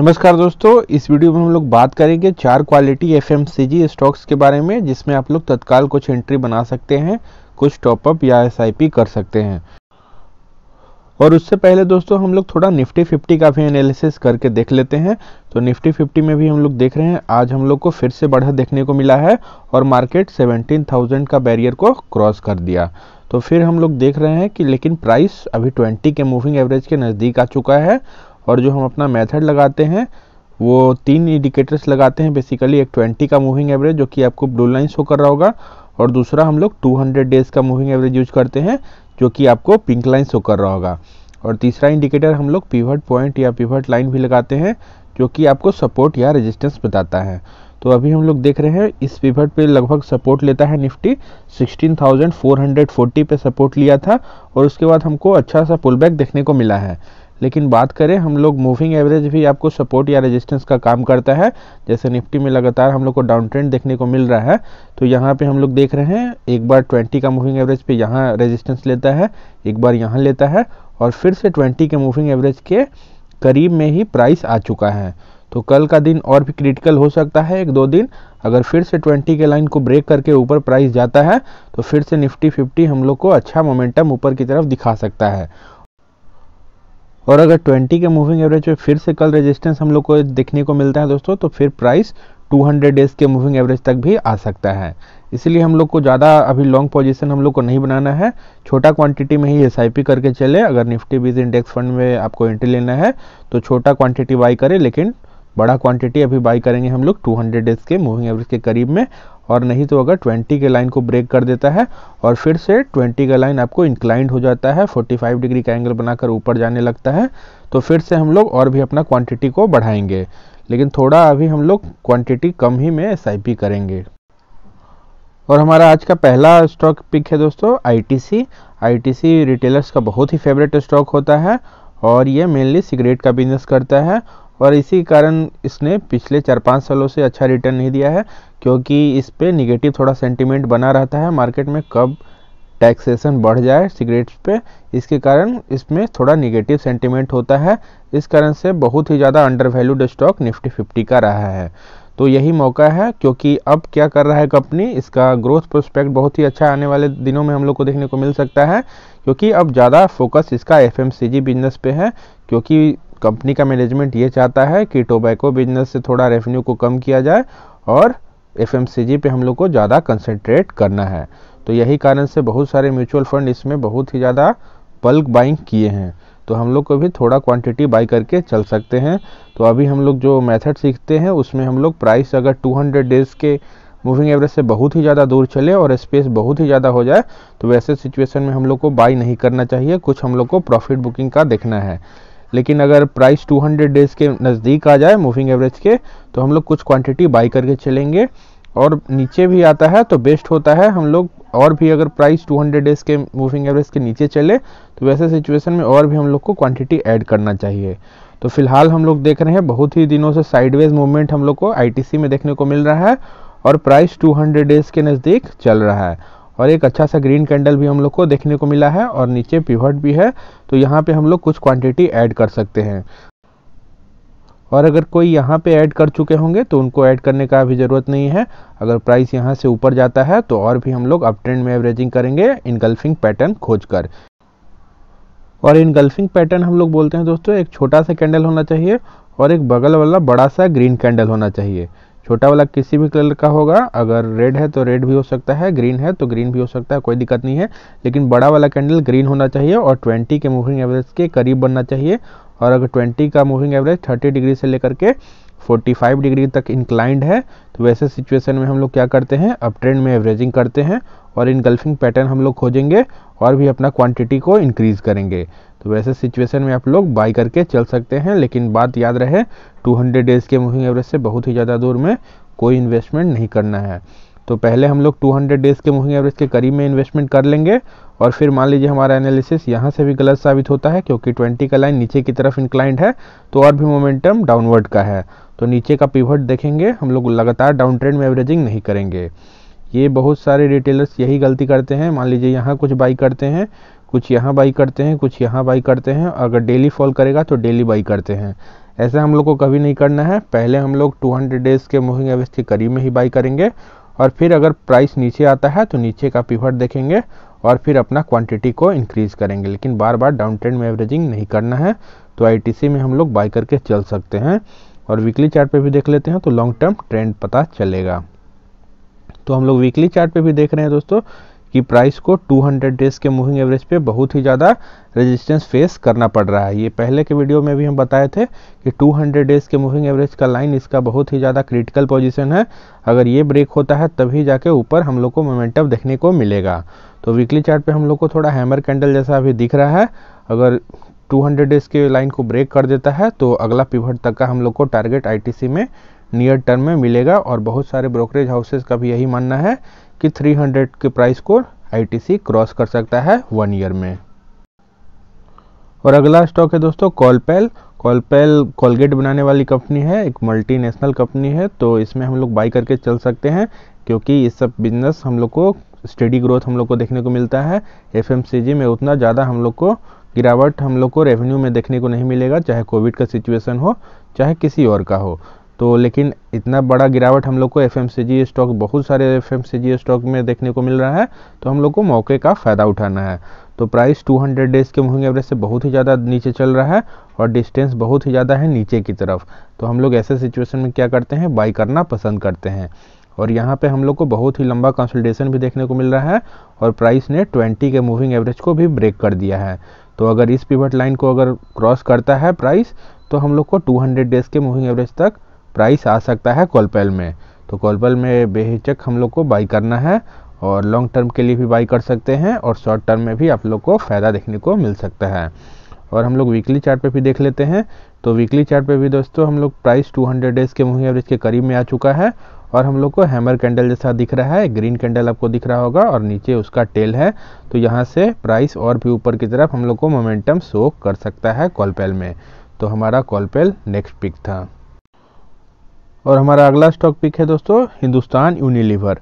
नमस्कार दोस्तों इस वीडियो में हम लोग बात करेंगे चार क्वालिटी एफ स्टॉक्स के बारे में जिसमें आप लोग तत्काल कुछ एंट्री बना सकते हैं कुछ टॉपअप या एस कर सकते हैं और उससे पहले दोस्तों हम लोग थोड़ा निफ्टी फिफ्टी का भी एनालिसिस करके देख लेते हैं तो निफ्टी फिफ्टी में भी हम लोग देख रहे हैं आज हम लोग को फिर से बढ़ा देखने को मिला है और मार्केट 17,000 का बैरियर को क्रॉस कर दिया तो फिर हम लोग देख रहे हैं कि लेकिन प्राइस अभी 20 के मूविंग एवरेज के नज़दीक आ चुका है और जो हम अपना मेथड लगाते हैं वो तीन इंडिकेटर्स लगाते हैं बेसिकली एक 20 का मूविंग एवरेज जो कि आपको ब्लू लाइन शो कर रहा होगा और दूसरा हम लोग 200 डेज़ का मूविंग एवरेज यूज करते हैं जो कि आपको पिंक लाइन शो कर रहा होगा और तीसरा इंडिकेटर हम लोग पीवट पॉइंट या पीवर्ट लाइन भी लगाते हैं जो कि आपको सपोर्ट या रेजिस्टेंस बताता है तो अभी हम लोग देख रहे हैं इस पीवर्ट पे लगभग सपोर्ट लेता है निफ्टी 16,440 पे सपोर्ट लिया था और उसके बाद हमको अच्छा सा पुलबैक देखने को मिला है लेकिन बात करें हम लोग मूविंग एवरेज भी आपको सपोर्ट या रेजिस्टेंस का काम करता है जैसे निफ्टी में लगातार हम लोग को डाउन ट्रेंड देखने को मिल रहा है तो यहाँ पे हम लोग देख रहे हैं एक बार 20 का मूविंग एवरेज पे यहाँ रेजिस्टेंस लेता है एक बार यहाँ लेता है और फिर से 20 के मूविंग एवरेज के करीब में ही प्राइस आ चुका है तो कल का दिन और भी क्रिटिकल हो सकता है एक दो दिन अगर फिर से 20 के लाइन को ब्रेक करके ऊपर प्राइस जाता है तो फिर से निफ्टी 50 हम लोग को अच्छा मोमेंटम ऊपर की तरफ दिखा सकता है और अगर 20 के मूविंग एवरेज पे फिर से कल रेजिस्टेंस हम लोग को देखने को मिलता है दोस्तों तो फिर प्राइस 200 डेज के मूविंग एवरेज तक भी आ सकता है इसीलिए हम लोग को ज़्यादा अभी लॉन्ग पोजीशन हम लोग को नहीं बनाना है छोटा क्वांटिटी में ही एस करके चले अगर निफ्टी बीज इंडेक्स फंड में आपको एंट्री लेना है तो छोटा क्वांटिटी बाई करें लेकिन बड़ा क्वांटिटी अभी बाई करेंगे हम लोग 200 डेज के मूविंग एवरेज के करीब में और नहीं तो अगर 20 के लाइन को ब्रेक कर देता है और फिर से 20 का लाइन आपको इंक्लाइंड हो जाता है 45 डिग्री का एंगल बनाकर ऊपर जाने लगता है तो फिर से हम लोग और भी अपना क्वांटिटी को बढ़ाएंगे लेकिन थोड़ा अभी हम लोग क्वांटिटी कम ही में एस करेंगे और हमारा आज का पहला स्टॉक पिक है दोस्तों आई आईटीसी रिटेलर्स का बहुत ही फेवरेट स्टॉक होता है और ये मेनली सिगरेट का बिजनेस करता है और इसी कारण इसने पिछले चार पाँच सालों से अच्छा रिटर्न नहीं दिया है क्योंकि इस पर निगेटिव थोड़ा सेंटिमेंट बना रहता है मार्केट में कब टैक्सेशन बढ़ जाए सिगरेट्स पे इसके कारण इसमें थोड़ा निगेटिव सेंटिमेंट होता है इस कारण से बहुत ही ज़्यादा under valued stock Nifty fifty का रहा है तो यही मौका है क्योंकि अब क्या कर रहा है कंपनी इसका ग्रोथ प्रोस्पेक्ट बहुत ही अच्छा आने वाले दिनों में हम लोग को देखने को मिल सकता है क्योंकि अब ज़्यादा फोकस इसका एफ बिजनेस पे है क्योंकि कंपनी का मैनेजमेंट ये चाहता है कि टोबैको बिजनेस से थोड़ा रेवेन्यू को कम किया जाए और एफ पे हम लोग को ज़्यादा कंसनट्रेट करना है तो यही कारण से बहुत सारे म्यूचुअल फंड इसमें बहुत ही ज़्यादा बल्क बाइंग किए हैं तो हम लोग को भी थोड़ा क्वांटिटी बाई करके चल सकते हैं तो अभी हम लोग जो मेथड सीखते हैं उसमें हम लोग प्राइस अगर 200 डेज़ के मूविंग एवरेज से बहुत ही ज़्यादा दूर चले और स्पेस बहुत ही ज़्यादा हो जाए तो वैसे सिचुएशन में हम लोग को बाई नहीं करना चाहिए कुछ हम लोग को प्रॉफिट बुकिंग का देखना है लेकिन अगर प्राइस 200 डेज के नज़दीक आ जाए मूविंग एवरेज के तो हम लोग कुछ क्वांटिटी बाई करके चलेंगे और नीचे भी आता है तो बेस्ट होता है हम लोग और भी अगर प्राइस 200 डेज के मूविंग एवरेज के नीचे चले तो वैसे सिचुएशन में और भी हम लोग को क्वांटिटी ऐड करना चाहिए तो फिलहाल हम लोग देख रहे हैं बहुत ही दिनों से साइडवेज मूवमेंट हम लोग को आई में देखने को मिल रहा है और प्राइस 200 डेज के नज़दीक चल रहा है और एक अच्छा सा ग्रीन कैंडल भी हम लोग को देखने को मिला है और नीचे पिवट भी है तो यहाँ पे हम लोग कुछ क्वांटिटी ऐड कर सकते हैं और अगर कोई यहाँ पे ऐड कर चुके होंगे तो उनको ऐड करने का भी ज़रूरत नहीं है अगर प्राइस यहाँ से ऊपर जाता है तो और भी हम लोग अप ट्रेंड में एवरेजिंग करेंगे इनगल्फिंग पैटर्न खोज कर और इनगल्फिंग पैटर्न हम लोग बोलते हैं दोस्तों एक छोटा सा कैंडल होना चाहिए और एक बगल वाला बड़ा सा ग्रीन कैंडल होना चाहिए छोटा वाला किसी भी कलर का होगा अगर रेड है तो रेड भी हो सकता है ग्रीन है तो ग्रीन भी हो सकता है कोई दिक्कत नहीं है लेकिन बड़ा वाला कैंडल ग्रीन होना चाहिए और 20 के मूविंग एवरेज के करीब बनना चाहिए और अगर 20 का मूविंग एवरेज 30 डिग्री से लेकर के 45 डिग्री तक इंक्लाइंड है तो वैसे सिचुएशन में हम लोग क्या करते हैं अब ट्रेंड में एवरेजिंग करते हैं और इन गल्फिंग पैटर्न हम लोग खोजेंगे और भी अपना क्वांटिटी को इंक्रीज़ करेंगे तो वैसे सिचुएशन में आप लोग बाई करके चल सकते हैं लेकिन बात याद रहे 200 डेज़ के मूविंग एवरेज से बहुत ही ज़्यादा दूर में कोई इन्वेस्टमेंट नहीं करना है तो पहले हम लोग 200 डेज़ के मूविंग एवरेज के करीब में इन्वेस्टमेंट कर लेंगे और फिर मान लीजिए हमारा एनालिसिस यहाँ से भी गलत साबित होता है क्योंकि 20 का लाइन नीचे की तरफ इंक्लाइंड है तो और भी मोमेंटम डाउनवर्ड का है तो नीचे का पिवट देखेंगे हम लोग लगातार डाउन ट्रेंड में एवरेजिंग नहीं करेंगे ये बहुत सारे रिटेलर्स यही गलती करते हैं मान लीजिए यहाँ कुछ बाई करते हैं कुछ यहाँ बाई करते हैं कुछ यहाँ बाई करते हैं अगर डेली फॉल करेगा तो डेली बाई करते हैं ऐसा हम लोग को कभी नहीं करना है पहले हम लोग 200 डेज़ के मूविंग एवरेज के करीब में ही बाई करेंगे और फिर अगर प्राइस नीचे आता है तो नीचे का पिवट देखेंगे और फिर अपना क्वांटिटी को इंक्रीज़ करेंगे लेकिन बार बार डाउन ट्रेंड में एवरेजिंग नहीं करना है तो आई में हम लोग बाई करके चल सकते हैं और वीकली चार्ट पे भी देख लेते हैं तो लॉन्ग टर्म ट्रेंड पता चलेगा तो हम लोग वीकली चार्ट पे भी देख रहे हैं दोस्तों कि प्राइस को 200 डेज के मूविंग एवरेज पे बहुत ही ज़्यादा रेजिस्टेंस फेस करना पड़ रहा है ये पहले के वीडियो में भी हम बताए थे कि 200 डेज के मूविंग एवरेज का लाइन इसका बहुत ही ज़्यादा क्रिटिकल पोजीशन है अगर ये ब्रेक होता है तभी जाके ऊपर हम लोग को मोमेंटम देखने को मिलेगा तो वीकली चार्ट हम लोग को थोड़ा हैमर कैंडल जैसा अभी दिख रहा है अगर 200 डेज के लाइन को ब्रेक कर देता है तो अगला पिवट तक का हम लोग को टारगेट आईटीसी में नियर टर्म में मिलेगा और बहुत सारे ब्रोकरेज हाउसेज का भी यही मानना है कि 300 के प्राइस को आईटीसी क्रॉस कर सकता है वन ईयर में और अगला स्टॉक है दोस्तों कॉलपेल कॉलपेल कॉलगेट बनाने वाली कंपनी है एक मल्टीनेशनल कंपनी है तो इसमें हम लोग बाई करके चल सकते हैं क्योंकि इस सब बिजनेस हम लोग को स्टडी ग्रोथ हम लोग को देखने को मिलता है एफ में उतना ज़्यादा हम लोग को गिरावट हम लोग को रेवेन्यू में देखने को नहीं मिलेगा चाहे कोविड का सिचुएशन हो चाहे किसी और का हो तो लेकिन इतना बड़ा गिरावट हम लोग को एफ स्टॉक बहुत सारे एफ स्टॉक में देखने को मिल रहा है तो हम लोग को मौके का फ़ायदा उठाना है तो प्राइस 200 डेज़ के मूविंग एवरेज से बहुत ही ज़्यादा नीचे चल रहा है और डिस्टेंस बहुत ही ज़्यादा है नीचे की तरफ तो हम लोग ऐसे सिचुएशन में क्या करते हैं बाई करना पसंद करते हैं और यहाँ पे हम लोग को बहुत ही लंबा कंसल्टेशन भी देखने को मिल रहा है और प्राइस ने 20 के मूविंग एवरेज को भी ब्रेक कर दिया है तो अगर इस पिवट लाइन को अगर क्रॉस करता है प्राइस तो हम लोग को 200 डेज के मूविंग एवरेज तक प्राइस आ सकता है कॉलपेल में तो कॉलपेल में बेहिचक हम लोग को बाई करना है और लॉन्ग टर्म के लिए भी बाई कर सकते हैं और शॉर्ट टर्म में भी आप लोग को फ़ायदा देखने को मिल सकता है और हम लोग वीकली चार्ट पे भी देख लेते हैं तो वीकली चार्ट पे भी दोस्तों हम लोग प्राइस 200 डेज के मूविंग एवरेज के करीब में आ चुका है और हम लोग को हैमर कैंडल जैसा दिख रहा है ग्रीन कैंडल आपको दिख रहा होगा और नीचे उसका टेल है तो यहाँ से प्राइस और भी ऊपर की तरफ हम लोग को मोमेंटम शो कर सकता है कॉलपेल में तो हमारा कॉलपेल नेक्स्ट पिक था और हमारा अगला स्टॉक पिक है दोस्तों Hindustan Unilever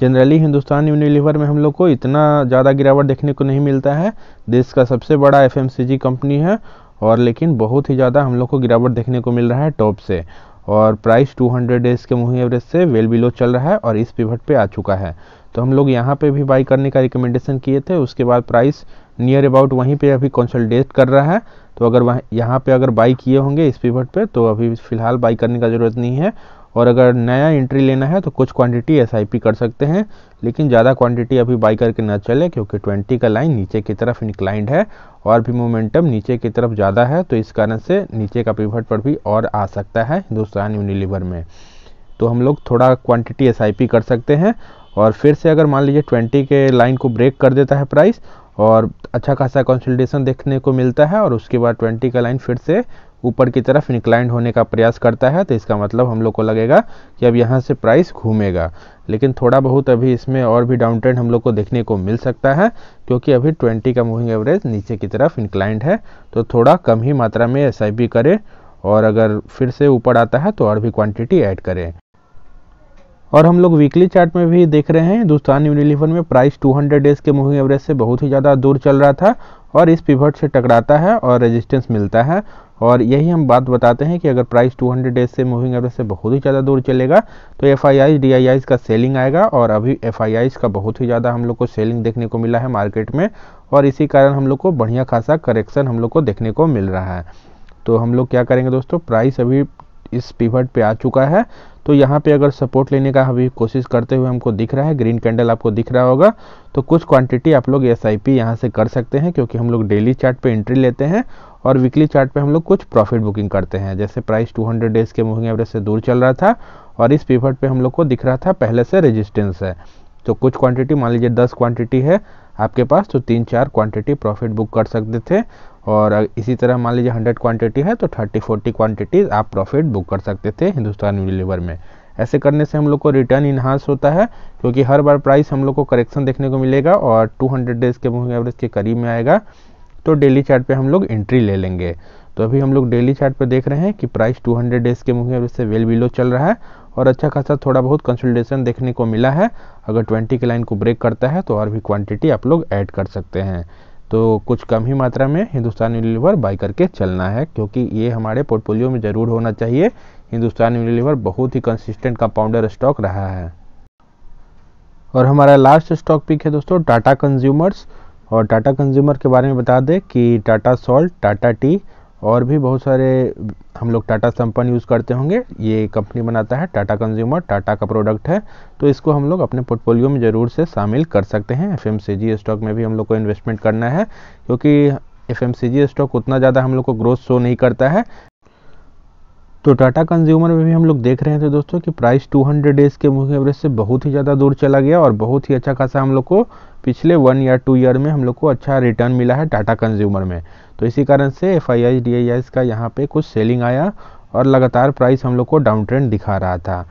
generally Hindustan Unilever में हम लोग को इतना ज़्यादा गिरावट देखने को नहीं मिलता है देश का सबसे बड़ा एफ कंपनी है और लेकिन बहुत ही ज़्यादा हम लोग को गिरावट देखने को मिल रहा है टॉप से और प्राइस 200 डेज के मूविंग एवरेज से वेल बिलो चल रहा है और इस पिवट पे आ चुका है तो हम लोग यहाँ पे भी बाई करने का रिकमेंडेशन किए थे उसके बाद प्राइस नियर अबाउट वहीं पे अभी कंसोलिडेट कर रहा है तो अगर वह यहाँ पर अगर बाई किए होंगे इस पिवट पे तो अभी फ़िलहाल बाई करने का ज़रूरत नहीं है और अगर नया एंट्री लेना है तो कुछ क्वांटिटी एस कर सकते हैं लेकिन ज़्यादा क्वांटिटी अभी बाई करके ना चले क्योंकि 20 का लाइन नीचे की तरफ इंक्लाइंड है और भी मोमेंटम नीचे की तरफ ज़्यादा है तो इस कारण से नीचे का पिवट पर भी और आ सकता है हिंदुस्तान यूनिलीवर में तो हम लोग थोड़ा क्वान्टिटी एस कर सकते हैं और फिर से अगर मान लीजिए ट्वेंटी के लाइन को ब्रेक कर देता है प्राइस और अच्छा खासा कंसल्टेशन देखने को मिलता है और उसके बाद ट्वेंटी का लाइन फिर से ऊपर की तरफ इंक्लाइंड होने का प्रयास करता है तो इसका मतलब हम लोग को लगेगा कि अब यहाँ से प्राइस घूमेगा लेकिन थोड़ा बहुत अभी इसमें और भी डाउन ट्रेंड हम लोग को देखने को मिल सकता है क्योंकि अभी ट्वेंटी का मूविंग एवरेज नीचे की तरफ इंक्लाइंड है तो थोड़ा कम ही मात्रा में एस करें और अगर फिर से ऊपर आता है तो और भी क्वांटिटी ऐड करें और हम लोग वीकली चार्ट में भी देख रहे हैं हिंदुस्तान यूनिलीवर में प्राइस 200 डेज के मूविंग एवरेज से बहुत ही ज़्यादा दूर चल रहा था और इस पिवट से टकराता है और रेजिस्टेंस मिलता है और यही हम बात बताते हैं कि अगर प्राइस 200 डेज से मूविंग एवरेज से बहुत ही ज़्यादा दूर चलेगा तो एफ आई का सेलिंग आएगा और अभी एफ का बहुत ही ज़्यादा हम लोग को सेलिंग देखने को मिला है मार्केट में और इसी कारण हम लोग को बढ़िया खासा करेक्शन हम लोग को देखने को मिल रहा है तो हम लोग क्या करेंगे दोस्तों प्राइस अभी इस पिवट पे आ चुका है तो यहाँ पे अगर सपोर्ट लेने का अभी कोशिश करते हुए हमको दिख रहा है ग्रीन कैंडल आपको दिख रहा होगा तो कुछ क्वांटिटी आप लोग एस आई यहाँ से कर सकते हैं क्योंकि हम लोग डेली चार्ट पे एंट्री लेते हैं और वीकली चार्ट पे हम लोग कुछ प्रॉफिट बुकिंग करते हैं जैसे प्राइस 200 डेज के मूविंग एवरेज से दूर चल रहा था और इस पेपर पे हम लोग को दिख रहा था पहले से रेजिस्टेंस है तो कुछ क्वांटिटी मान लीजिए दस क्वांटिटी है आपके पास तो तीन चार क्वांटिटी प्रॉफिट बुक कर सकते थे और इसी तरह मान लीजिए हंड्रेड क्वांटिटी है तो थर्टी फोर्टी क्वांटिटीज़ आप प्रॉफिट बुक कर सकते थे हिंदुस्तान यूनिलीवर में ऐसे करने से हम लोग को रिटर्न इन्हांस होता है क्योंकि हर बार प्राइस हम लोग को करेक्शन देखने को मिलेगा और टू डेज़ के मूविंग एवरेज के करीब में आएगा तो डेली चार्ट पे हम लोग एंट्री ले लेंगे तो अभी हम लोग डेली चार्ट पे देख रहे हैं कि प्राइस 200 डेज के मुकाबले से वेल बिलो चल रहा है और अच्छा खासा थोड़ा बहुत कंसल्टेशन देखने को मिला है अगर 20 की लाइन को ब्रेक करता है तो और भी क्वांटिटी आप लोग ऐड कर सकते हैं तो कुछ कम ही मात्रा में हिंदुस्तान यूनिलीवर बाई करके चलना है क्योंकि ये हमारे पोर्टफोलियो में ज़रूर होना चाहिए हिंदुस्तान यूनिलीवर बहुत ही कंसिस्टेंट कंपाउंडर स्टॉक रहा है और हमारा लास्ट स्टॉक पिक है दोस्तों टाटा कंज्यूमर्स और टाटा कंज्यूमर के बारे में बता दें कि टाटा सॉल्ट टाटा टी और भी बहुत सारे हम लोग टाटा संपन्न यूज़ करते होंगे ये कंपनी बनाता है टाटा कंज्यूमर टाटा का प्रोडक्ट है तो इसको हम लोग अपने पोर्टफोलियो में ज़रूर से शामिल कर सकते हैं एफ स्टॉक में भी हम लोग को इन्वेस्टमेंट करना है क्योंकि एफ स्टॉक उतना ज़्यादा हम लोग को ग्रोथ शो नहीं करता है तो टाटा कंज्यूमर में भी हम लोग देख रहे थे तो दोस्तों कि प्राइस 200 डेज़ के मूविंग एवरेज से बहुत ही ज़्यादा दूर चला गया और बहुत ही अच्छा खासा हम लोग को पिछले वन या टू ईयर में हम लोग को अच्छा रिटर्न मिला है टाटा कंज्यूमर में तो इसी कारण से एफ आई डी आई का यहाँ पे कुछ सेलिंग आया और लगातार प्राइस हम लोग को डाउन ट्रेंड दिखा रहा था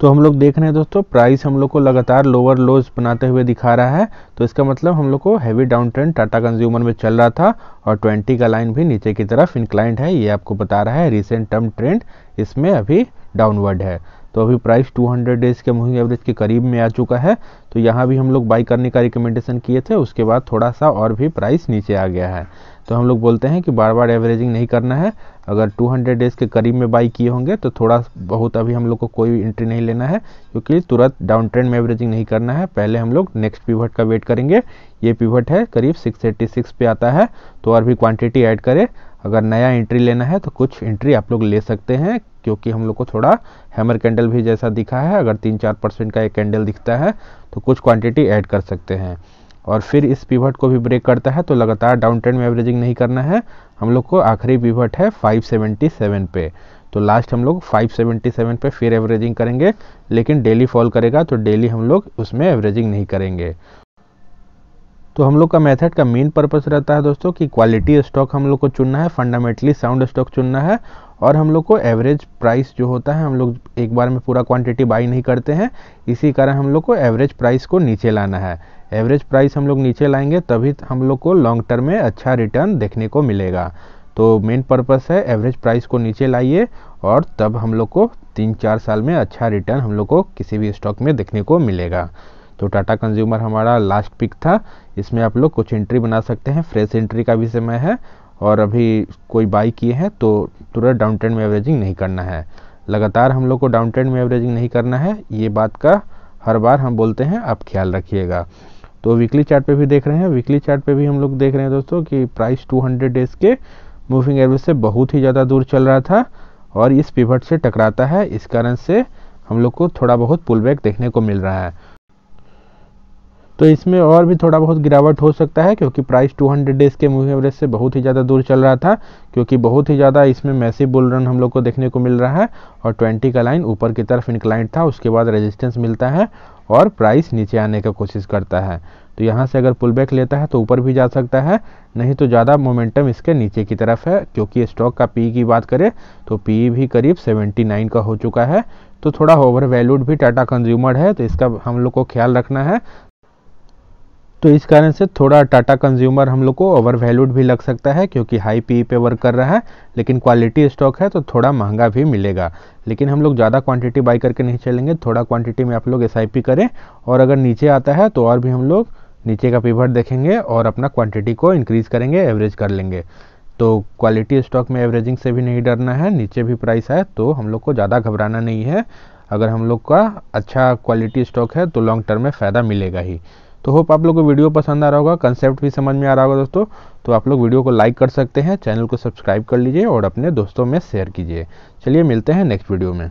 तो हम लोग देख रहे हैं दोस्तों प्राइस हम लोग को लगातार लोअर लोज बनाते हुए दिखा रहा है तो इसका मतलब हम लोग को heavy down trend Tata consumer में चल रहा था और 20 का लाइन भी नीचे की तरफ इंक्लाइंड है ये आपको बता रहा है रिसेंट टर्म ट्रेंड इसमें अभी डाउनवर्ड है तो अभी प्राइस 200 डेज के मूविंग एवरेज के करीब में आ चुका है तो यहाँ भी हम लोग बाई करने का रिकमेंडेशन किए थे उसके बाद थोड़ा सा और भी प्राइस नीचे आ गया है तो हम लोग बोलते हैं कि बार बार एवरेजिंग नहीं करना है अगर 200 डेज के करीब में बाई किए होंगे तो थोड़ा बहुत अभी हम लोग को कोई एंट्री नहीं लेना है क्योंकि तुरंत डाउन ट्रेंड में एवरेजिंग नहीं करना है पहले हम लोग नेक्स्ट पिवट का वेट करेंगे ये पिवट है करीब 686 पे आता है तो और भी क्वांटिटी ऐड करें अगर नया एंट्री लेना है तो कुछ एंट्री आप लोग ले सकते हैं क्योंकि हम लोग को थोड़ा हैमर कैंडल भी जैसा दिखा है अगर तीन चार परसेंट का एक कैंडल दिखता है तो कुछ क्वांटिटी ऐड कर सकते हैं और फिर इस पिवट को भी ब्रेक करता है तो लगातार डाउन ट्रेंड में एवरेजिंग नहीं करना है हम लोग को आखिरी पिवट है 577 पे तो लास्ट हम लोग 577 पे फिर एवरेजिंग करेंगे लेकिन डेली फॉल करेगा तो डेली हम लोग उसमें एवरेजिंग नहीं करेंगे तो हम लोग का मेथड का मेन पर्पस रहता है दोस्तों कि क्वालिटी स्टॉक हम लोग को चुनना है फंडामेंटली साउंड स्टॉक चुनना है और हम लोग को एवरेज प्राइस जो होता है हम लोग एक बार में पूरा क्वांटिटी बाई नहीं करते हैं इसी कारण हम लोग को एवरेज प्राइस को नीचे लाना है एवरेज प्राइस हम लोग नीचे लाएंगे तभी हम लोग को लॉन्ग टर्म में अच्छा रिटर्न देखने को मिलेगा तो मेन पर्पस है एवरेज प्राइस को नीचे लाइए और तब हम लोग को तीन चार साल में अच्छा रिटर्न हम लोग को किसी भी स्टॉक में देखने को मिलेगा तो टाटा कंज्यूमर हमारा लास्ट पिक था इसमें आप लोग कुछ एंट्री बना सकते हैं फ्रेश एंट्री का भी समय है और अभी कोई बाई किए हैं तो तुरंत डाउन ट्रेंड में एवरेजिंग नहीं करना है लगातार हम लोग को डाउन ट्रेंड में एवरेजिंग नहीं करना है ये बात का हर बार हम बोलते हैं आप ख्याल रखिएगा तो वीकली चार्ट पे भी देख रहे हैं वीकली चार्ट पे भी हम लोग देख रहे हैं दोस्तों कि प्राइस 200 डेज के मूविंग एवरेज से बहुत ही ज़्यादा दूर चल रहा था और इस पिवट से टकराता है इस कारण से हम लोग को थोड़ा बहुत पुलबैक देखने को मिल रहा है तो इसमें और भी थोड़ा बहुत गिरावट हो सकता है क्योंकि प्राइस 200 डेज के मूविंग एवरेज से बहुत ही ज़्यादा दूर चल रहा था क्योंकि बहुत ही ज़्यादा इसमें मैसिव बुल रन हम लोग को देखने को मिल रहा है और 20 का लाइन ऊपर की तरफ इंक्लाइंट था उसके बाद रेजिस्टेंस मिलता है और प्राइस नीचे आने का कोशिश करता है तो यहाँ से अगर पुल बैक लेता है तो ऊपर भी जा सकता है नहीं तो ज़्यादा मोमेंटम इसके नीचे की तरफ है क्योंकि स्टॉक का पी की बात करें तो पी भी करीब सेवेंटी का हो चुका है तो थोड़ा ओवर वैल्यूड भी टाटा कंज्यूमर है तो इसका हम लोग को ख्याल रखना है तो इस कारण से थोड़ा टाटा कंज्यूमर हम लोग को ओवर वैल्यूड भी लग सकता है क्योंकि हाई पी e पे वर्क कर रहा है लेकिन क्वालिटी स्टॉक है तो थोड़ा महंगा भी मिलेगा लेकिन हम लोग ज़्यादा क्वांटिटी बाई करके नहीं चलेंगे थोड़ा क्वांटिटी में आप लोग एस करें और अगर नीचे आता है तो और भी हम लोग नीचे का पीवर देखेंगे और अपना क्वांटिटी को इंक्रीज़ करेंगे एवरेज कर लेंगे तो क्वालिटी स्टॉक में एवरेजिंग से भी नहीं डरना है नीचे भी प्राइस है तो हम लोग को ज़्यादा घबराना नहीं है अगर हम लोग का अच्छा क्वालिटी स्टॉक है तो लॉन्ग टर्म में फ़ायदा मिलेगा ही तो होप आप लोग को वीडियो पसंद आ रहा होगा कंसेप्ट भी समझ में आ रहा होगा दोस्तों तो आप लोग वीडियो को लाइक कर सकते हैं चैनल को सब्सक्राइब कर लीजिए और अपने दोस्तों में शेयर कीजिए चलिए मिलते हैं नेक्स्ट वीडियो में